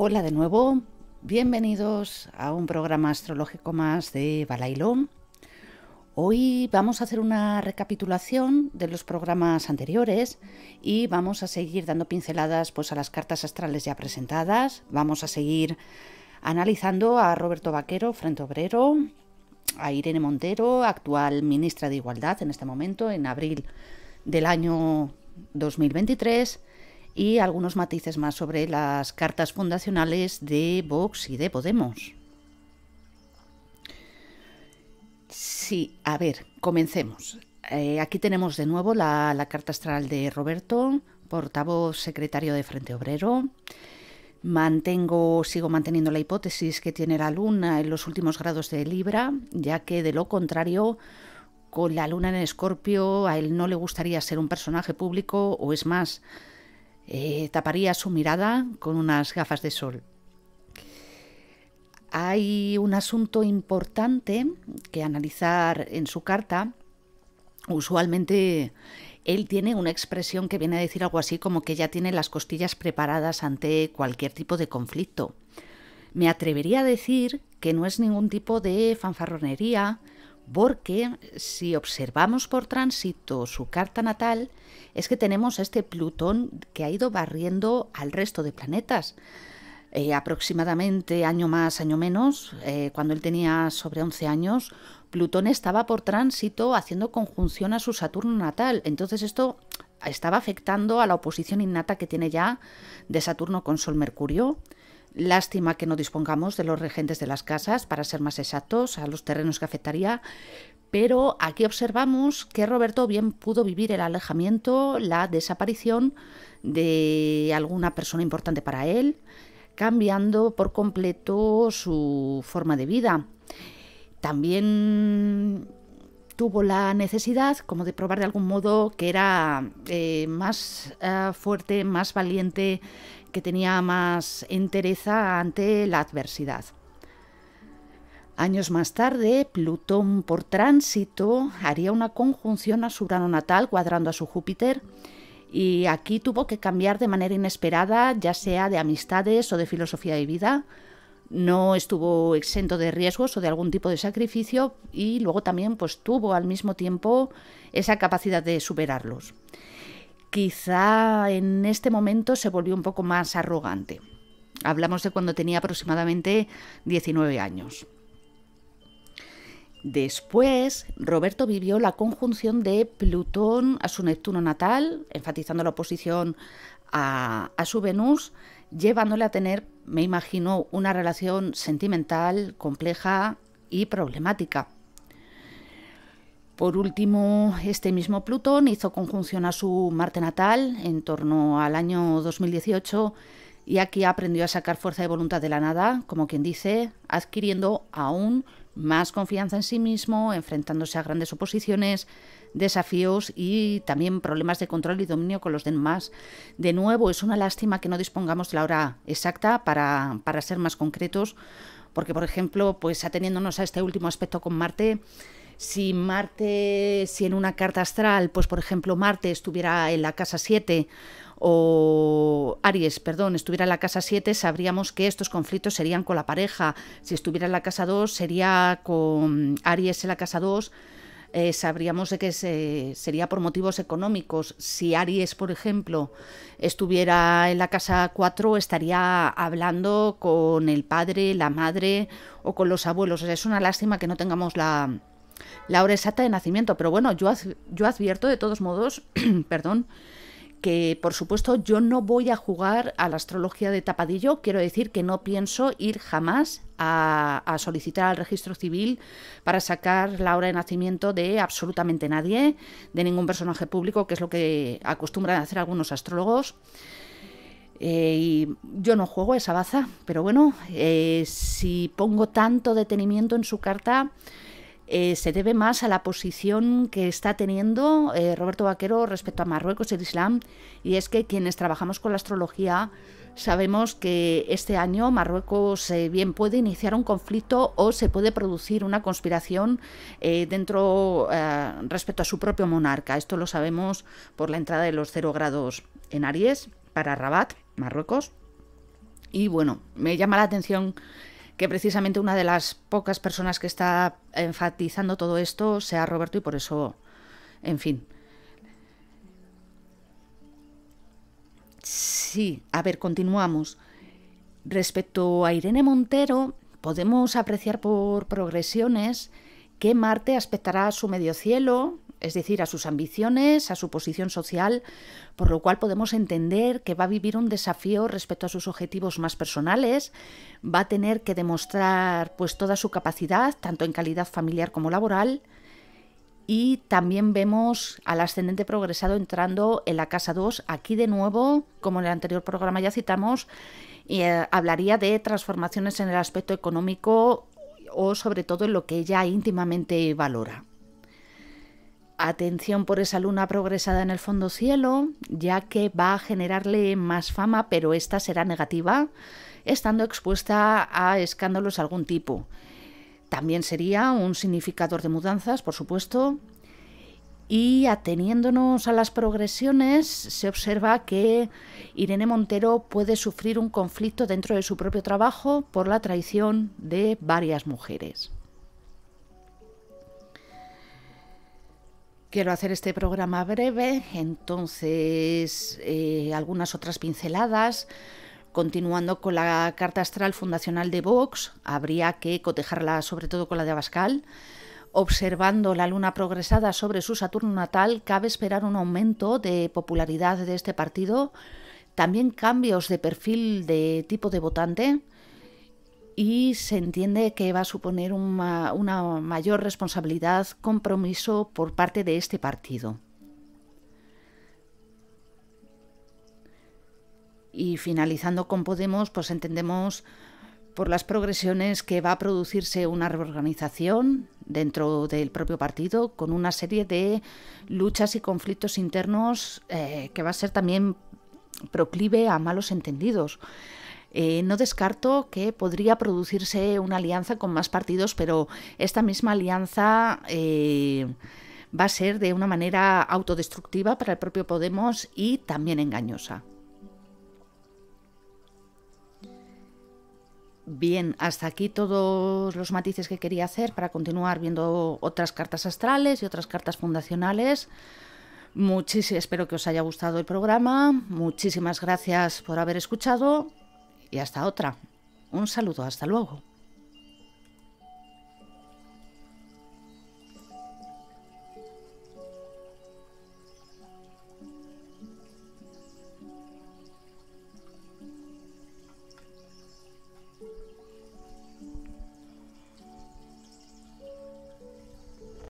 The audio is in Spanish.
Hola de nuevo, bienvenidos a un programa astrológico más de Balailón. Hoy vamos a hacer una recapitulación de los programas anteriores y vamos a seguir dando pinceladas pues, a las cartas astrales ya presentadas. Vamos a seguir analizando a Roberto Vaquero, Frente Obrero, a Irene Montero, actual ministra de Igualdad en este momento, en abril del año 2023 y algunos matices más sobre las cartas fundacionales de Vox y de Podemos. Sí, a ver, comencemos. Eh, aquí tenemos de nuevo la, carta astral de Roberto, portavoz secretario de Frente Obrero. Mantengo, sigo manteniendo la hipótesis que tiene la luna en los últimos grados de Libra, ya que de lo contrario, con la luna en Escorpio, a él no le gustaría ser un personaje público o es más, eh, taparía su mirada con unas gafas de sol. Hay un asunto importante que analizar en su carta. Usualmente él tiene una expresión que viene a decir algo así como que ya tiene las costillas preparadas ante cualquier tipo de conflicto. Me atrevería a decir que no es ningún tipo de fanfarronería, porque si observamos por tránsito su carta natal, es que tenemos a este Plutón que ha ido barriendo al resto de planetas. Eh, aproximadamente año más, año menos, eh, cuando él tenía sobre 11 años, Plutón estaba por tránsito haciendo conjunción a su Saturno natal. Entonces esto estaba afectando a la oposición innata que tiene ya de Saturno con Sol-Mercurio. Lástima que no dispongamos de los regentes de las casas, para ser más exactos, a los terrenos que afectaría, pero aquí observamos que Roberto bien pudo vivir el alejamiento, la desaparición de alguna persona importante para él, cambiando por completo su forma de vida. También tuvo la necesidad como de probar de algún modo que era eh, más eh, fuerte, más valiente, que tenía más entereza ante la adversidad. Años más tarde, Plutón por tránsito haría una conjunción a su Urano natal cuadrando a su Júpiter y aquí tuvo que cambiar de manera inesperada, ya sea de amistades o de filosofía de vida. No estuvo exento de riesgos o de algún tipo de sacrificio y luego también pues tuvo al mismo tiempo esa capacidad de superarlos quizá en este momento se volvió un poco más arrogante. Hablamos de cuando tenía aproximadamente 19 años. Después, Roberto vivió la conjunción de Plutón a su Neptuno natal, enfatizando la oposición a, su Venus, llevándole a tener, me imagino, una relación sentimental, compleja y problemática. Por último, este mismo Plutón hizo conjunción a su Marte natal en torno al año 2018 y aquí aprendió a sacar fuerza de voluntad de la nada, como quien dice, adquiriendo aún más confianza en sí mismo, enfrentándose a grandes oposiciones, desafíos y también problemas de control y dominio con los demás. De nuevo, es una lástima que no dispongamos de la hora exacta para, para ser más concretos, porque, por ejemplo, pues ateniéndonos a este último aspecto con Marte, si Marte, si en una carta astral, pues por ejemplo Marte estuviera en la casa 7 o Aries, perdón, estuviera en la casa 7, sabríamos que estos conflictos serían con la pareja. Si estuviera en la casa 2, sería con Aries en la casa 2. Eh, sabríamos de que se, sería por motivos económicos. Si Aries, por ejemplo, estuviera en la casa 4, estaría hablando con el padre, la madre o con los abuelos. es una lástima que no tengamos la, la hora exacta de nacimiento, pero bueno, yo, yo advierto de todos modos, perdón, que por supuesto yo no voy a jugar a la astrología de tapadillo, quiero decir que no pienso ir jamás a, solicitar al registro civil para sacar la hora de nacimiento de absolutamente nadie, de ningún personaje público, que es lo que acostumbran a hacer algunos astrólogos. Eh, y yo no juego esa baza, pero bueno, eh, si pongo tanto detenimiento en su carta, eh, se debe más a la posición que está teniendo eh, Roberto Vaquero respecto a Marruecos y el Islam, y es que quienes trabajamos con la astrología sabemos que este año Marruecos eh, bien puede iniciar un conflicto o se puede producir una conspiración dentro respecto a su propio monarca. Esto lo sabemos por la entrada de los cero grados en Aries para Rabat, Marruecos. Y bueno, me llama la atención que precisamente una de las pocas personas que está enfatizando todo esto sea Roberto y por eso, en fin. Sí, a ver, continuamos. Respecto a Irene Montero, podemos apreciar por progresiones que Marte aspectará su medio cielo, es decir, a sus ambiciones, a su posición social, por lo cual podemos entender que va a vivir un desafío respecto a sus objetivos más personales, va a tener que demostrar pues toda su capacidad, tanto en calidad familiar como laboral, y también vemos al ascendente progresado entrando en la casa 2. Aquí de nuevo, como en el anterior programa ya citamos, eh, hablaría de transformaciones en el aspecto económico o sobre todo en lo que ella íntimamente valora. Atención por esa luna progresada en el fondo cielo, ya que va a generarle más fama, pero esta será negativa, estando expuesta a escándalos de algún tipo. También sería un significador de mudanzas, por supuesto. Y ateniéndonos a las progresiones, se observa que Irene Montero puede sufrir un conflicto dentro de su propio trabajo por la traición de varias mujeres. Quiero hacer este programa breve, entonces eh, algunas otras pinceladas. Continuando con la carta astral fundacional de Vox, habría que cotejarla sobre todo con la de Abascal. Observando la luna progresada sobre su Saturno natal, cabe esperar un aumento de popularidad de este partido, también cambios de perfil de tipo de votante, y se entiende que va a suponer una, mayor responsabilidad, compromiso por parte de este partido. Y finalizando con Podemos, pues entendemos por las progresiones que va a producirse una reorganización dentro del propio partido con una serie de luchas y conflictos internos eh, que va a ser también proclive a malos entendidos. Eh, no descarto que podría producirse una alianza con más partidos, pero esta misma alianza eh, va a ser de una manera autodestructiva para el propio Podemos y también engañosa. Bien, hasta aquí todos los matices que quería hacer para continuar viendo otras cartas astrales y otras cartas fundacionales. espero que os haya gustado el programa. Muchísimas gracias por haber escuchado y hasta otra. Un saludo, hasta luego.